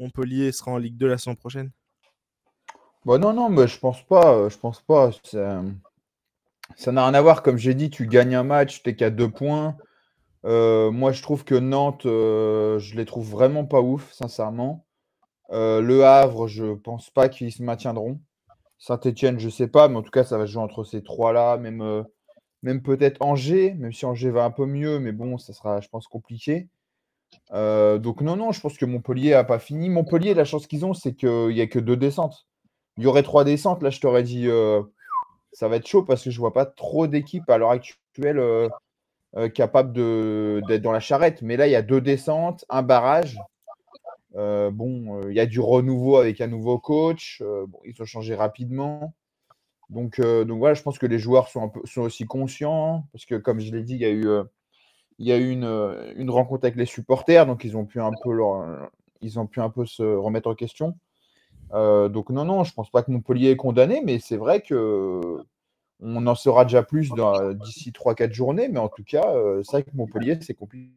Montpellier sera en Ligue 2 la saison prochaine Bon, bah non, non, mais je pense pas. Euh, je pense pas. Euh, ça n'a rien à voir. Comme j'ai dit, tu gagnes un match, tu n'es qu'à deux points. Euh, moi, je trouve que Nantes, je les trouve vraiment pas ouf, sincèrement. le Havre, je pense pas qu'ils se maintiendront. Saint-Etienne, je sais pas, mais en tout cas, ça va se jouer entre ces trois-là. Même, même peut-être Angers, même si Angers va un peu mieux, mais bon, ça sera, je pense, compliqué. Euh, donc non, non, je pense que Montpellier n'a pas fini. Montpellier, la chance qu'ils ont, c'est qu'il n'y a que deux descentes. Il y aurait trois descentes. Là, je t'aurais dit, euh, ça va être chaud parce que je ne vois pas trop d'équipes à l'heure actuelle capable euh, capables d'être dans la charrette. Mais là, il y a deux descentes, un barrage. bon, il y a du renouveau avec un nouveau coach. ils ont changé rapidement. Donc, voilà, je pense que les joueurs sont aussi conscients parce que, comme je l'ai dit, il y a eu il y a eu euh, une, rencontre avec les supporters, donc ils ont pu un peu, ils ont pu un peu se remettre en question. Euh, donc non, non, je ne pense pas que Montpellier est condamné, mais c'est vrai qu'on en saura déjà plus d'ici 3-4 journées, mais en tout cas, euh, c'est vrai que Montpellier, c'est compliqué.